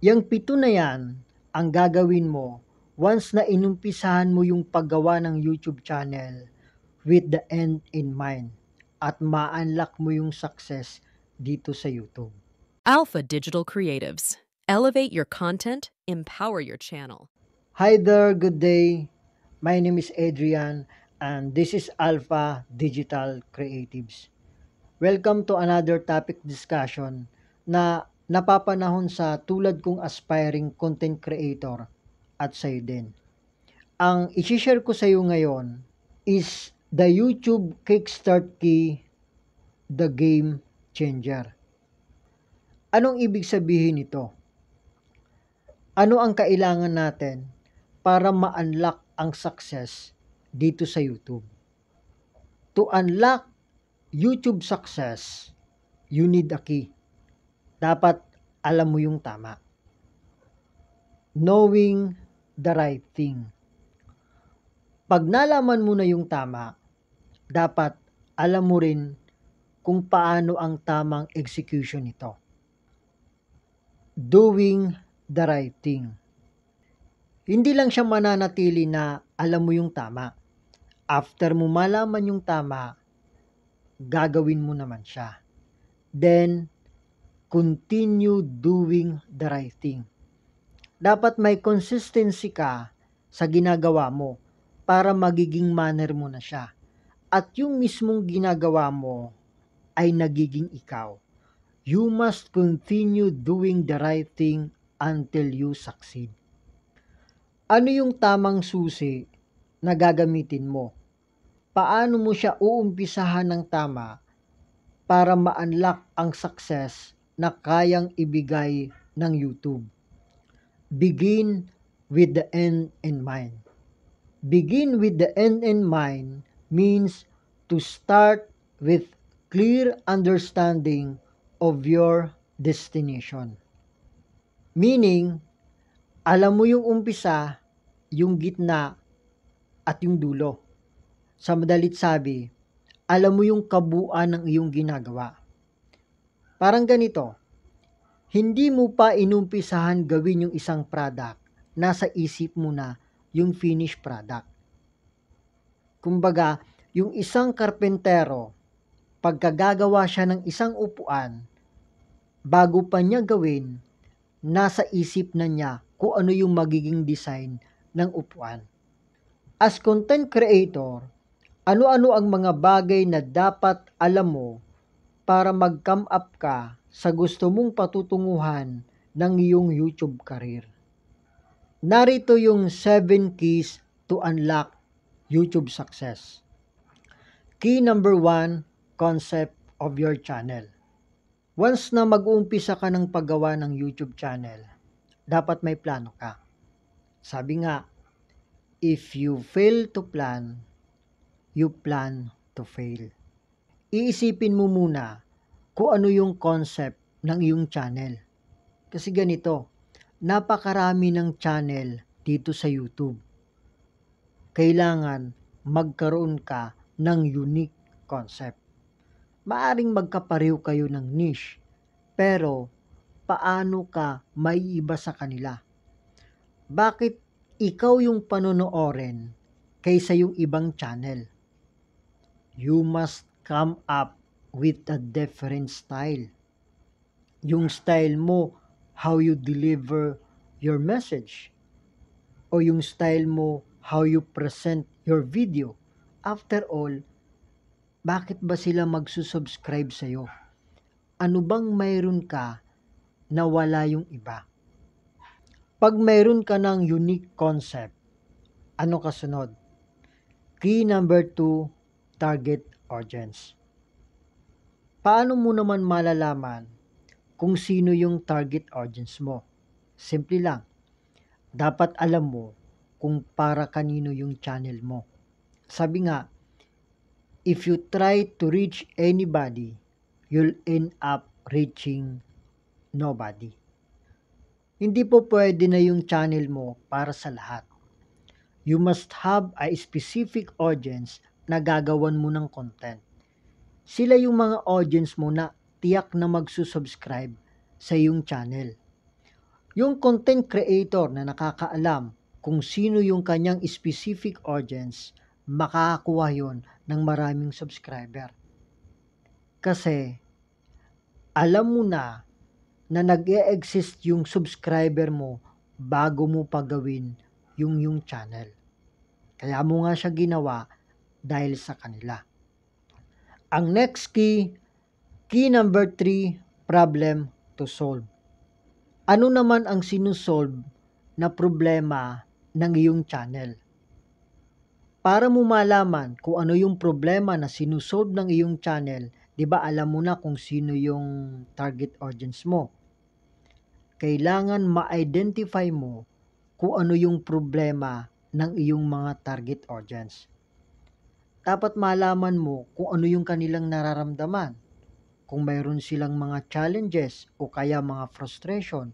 Yang pito na yan ang gagawin mo once na inumpisahan mo yung paggawa ng YouTube channel with the end in mind at ma-unlock mo yung success dito sa YouTube. Alpha Digital Creatives. Elevate your content, empower your channel. Hi there, good day. My name is Adrian and this is Alpha Digital Creatives. Welcome to another topic discussion na napapanahon sa tulad kong aspiring content creator at sa'yo din. Ang isishare ko sa iyo ngayon is the YouTube Kickstart Key, the game changer. Anong ibig sabihin nito? Ano ang kailangan natin para ma-unlock ang success dito sa YouTube? To unlock YouTube success, you need a key dapat alam mo yung tama. Knowing the right thing. Pag nalaman mo na yung tama, dapat alam mo rin kung paano ang tamang execution nito. Doing the right thing. Hindi lang siya mananatili na alam mo yung tama. After mo malaman yung tama, gagawin mo naman siya. Then, continue doing the right thing. Dapat may consistency ka sa ginagawa mo para magiging manner mo na siya. At yung mismong ginagawa mo ay nagiging ikaw. You must continue doing the right thing until you succeed. Ano yung tamang susi na gagamitin mo? Paano mo siya uumpisahan ng tama para ma-unlock ang success na kayang ibigay ng YouTube. Begin with the end in mind. Begin with the end in mind means to start with clear understanding of your destination. Meaning, alam mo yung umpisa, yung gitna, at yung dulo. Sa madalit sabi, alam mo yung kabuuan ng iyong ginagawa. Parang ganito, hindi mo pa inumpisahan gawin yung isang product, nasa isip mo na yung finished product. Kumbaga, yung isang karpentero, pagkagagawa siya ng isang upuan, bago pa niya gawin, nasa isip na niya kung ano yung magiging design ng upuan. As content creator, ano-ano ang mga bagay na dapat alam mo para mag-come up ka sa gusto mong patutunguhan ng iyong YouTube career. Narito yung 7 keys to unlock YouTube success. Key number 1, concept of your channel. Once na mag-uumpisa ka ng paggawa ng YouTube channel, dapat may plano ka. Sabi nga, if you fail to plan, you plan to fail iisipin mo muna kung ano yung concept ng iyong channel. Kasi ganito, napakarami ng channel dito sa YouTube. Kailangan magkaroon ka ng unique concept. Maaring magkapareho kayo ng niche, pero paano ka may iba sa kanila? Bakit ikaw yung panonoorin kaysa yung ibang channel? You must come up with a different style. Yung style mo, how you deliver your message. O yung style mo, how you present your video. After all, bakit ba sila magsusubscribe sa'yo? Ano bang mayroon ka na wala yung iba? Pag mayroon ka ng unique concept, ano kasunod? Key number two, target audience. Paano mo naman malalaman kung sino yung target audience mo? Simple lang. Dapat alam mo kung para kanino yung channel mo. Sabi nga, if you try to reach anybody, you'll end up reaching nobody. Hindi po pwede na yung channel mo para sa lahat. You must have a specific audience nagagawan mo ng content. Sila yung mga audience mo na tiyak na magsusubscribe sa iyong channel. Yung content creator na nakakaalam kung sino yung kanyang specific audience, makakakuha yon ng maraming subscriber. Kasi, alam mo na na nag exist yung subscriber mo bago mo pagawin yung yung channel. Kaya mo nga siya ginawa dahil sa kanila. Ang next key, key number 3, problem to solve. Ano naman ang sinusolve na problema ng iyong channel? Para mo malaman kung ano yung problema na sinusolve ng iyong channel, di ba alam mo na kung sino yung target audience mo. Kailangan ma-identify mo kung ano yung problema ng iyong mga target audience dapat malaman mo kung ano yung kanilang nararamdaman. Kung mayroon silang mga challenges o kaya mga frustration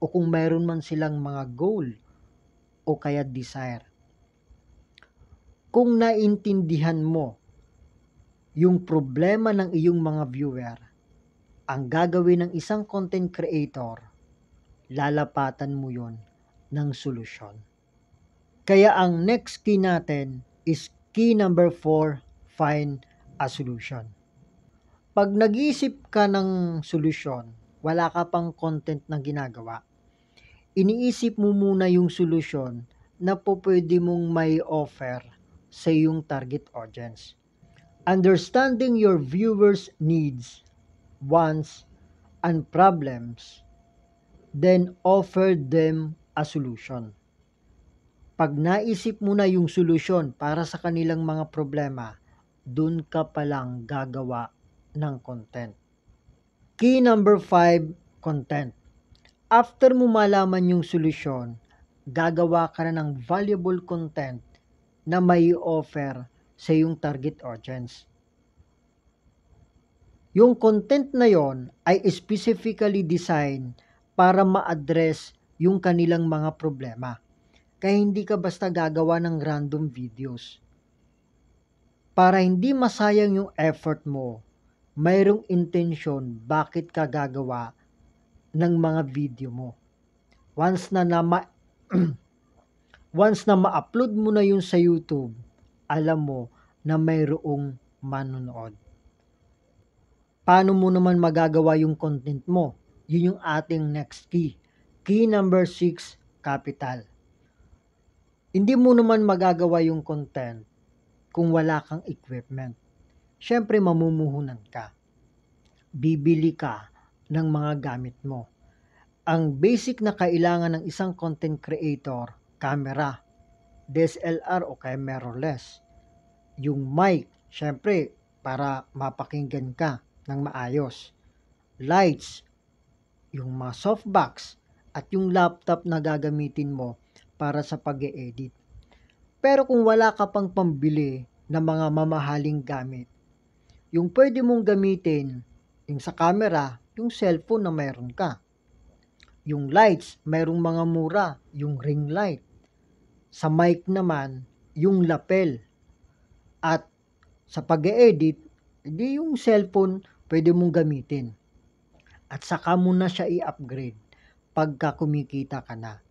o kung mayroon man silang mga goal o kaya desire. Kung naintindihan mo yung problema ng iyong mga viewer, ang gagawin ng isang content creator, lalapatan mo yon ng solusyon. Kaya ang next key natin is Key number 4, find a solution. Pag nag-iisip ka ng solusyon, wala ka pang content na ginagawa. Iniisip mo muna yung solusyon na po pwede mong may offer sa iyong target audience. Understanding your viewers' needs, wants, and problems, then offer them a solution. Pag naisip mo na yung solusyon para sa kanilang mga problema, dun ka palang gagawa ng content. Key number 5, content. After mo malaman yung solusyon, gagawa ka na ng valuable content na may offer sa yung target audience. Yung content na yon ay specifically designed para ma-address yung kanilang mga problema. Kaya hindi ka basta gagawa ng random videos. Para hindi masayang yung effort mo, mayroong intention bakit ka gagawa ng mga video mo. Once na na ma- once na ma-upload mo na yun sa YouTube, alam mo na mayroong manonood. Paano mo naman magagawa yung content mo? Yun yung ating next key. Key number 6, capital. Hindi mo naman magagawa yung content kung wala kang equipment. Siyempre, mamumuhunan ka. Bibili ka ng mga gamit mo. Ang basic na kailangan ng isang content creator, camera, DSLR o kaya mirrorless. Yung mic, syempre, para mapakinggan ka ng maayos. Lights, yung mga softbox, at yung laptop na gagamitin mo para sa pag edit Pero kung wala ka pang pambili ng mga mamahaling gamit, yung pwede mong gamitin, yung sa camera, yung cellphone na meron ka. Yung lights, merong mga mura, yung ring light. Sa mic naman, yung lapel. At sa pag edit di yung cellphone pwede mong gamitin. At saka mo na siya i-upgrade pagka kumikita ka na.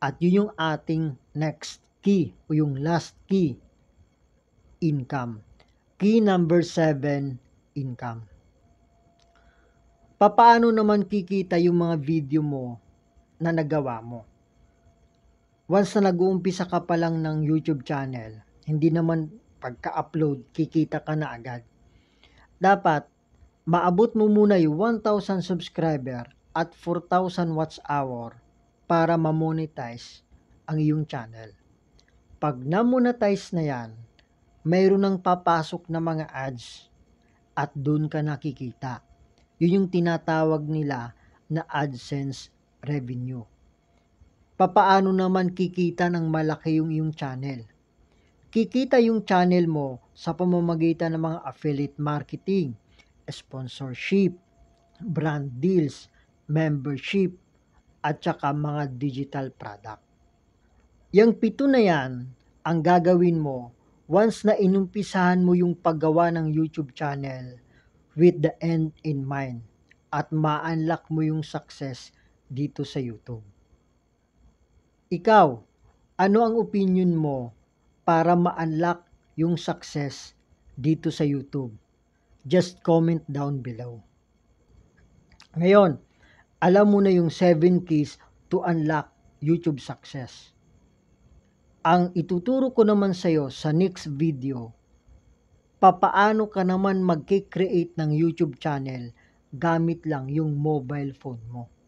At yun yung ating next key o yung last key, income. Key number 7, income. Papaano naman kikita yung mga video mo na nagawa mo? Once na nag-uumpisa ka pa lang ng YouTube channel, hindi naman pagka-upload, kikita ka na agad. Dapat, maabot mo muna yung 1,000 subscriber at 4,000 watch hour para ma-monetize ang iyong channel. Pag na-monetize na yan, mayroon ng papasok na mga ads at doon ka nakikita. Yun yung tinatawag nila na AdSense revenue. Papaano naman kikita ng malaki yung iyong channel? Kikita yung channel mo sa pamamagitan ng mga affiliate marketing, sponsorship, brand deals, membership, at saka mga digital product. Yang pito na yan ang gagawin mo once na inumpisahan mo yung paggawa ng YouTube channel with the end in mind at ma-unlock mo yung success dito sa YouTube. Ikaw, ano ang opinion mo para ma-unlock yung success dito sa YouTube? Just comment down below. Ngayon, alam mo na yung 7 keys to unlock YouTube success. Ang ituturo ko naman sa'yo sa next video, papaano ka naman magkikreate ng YouTube channel gamit lang yung mobile phone mo.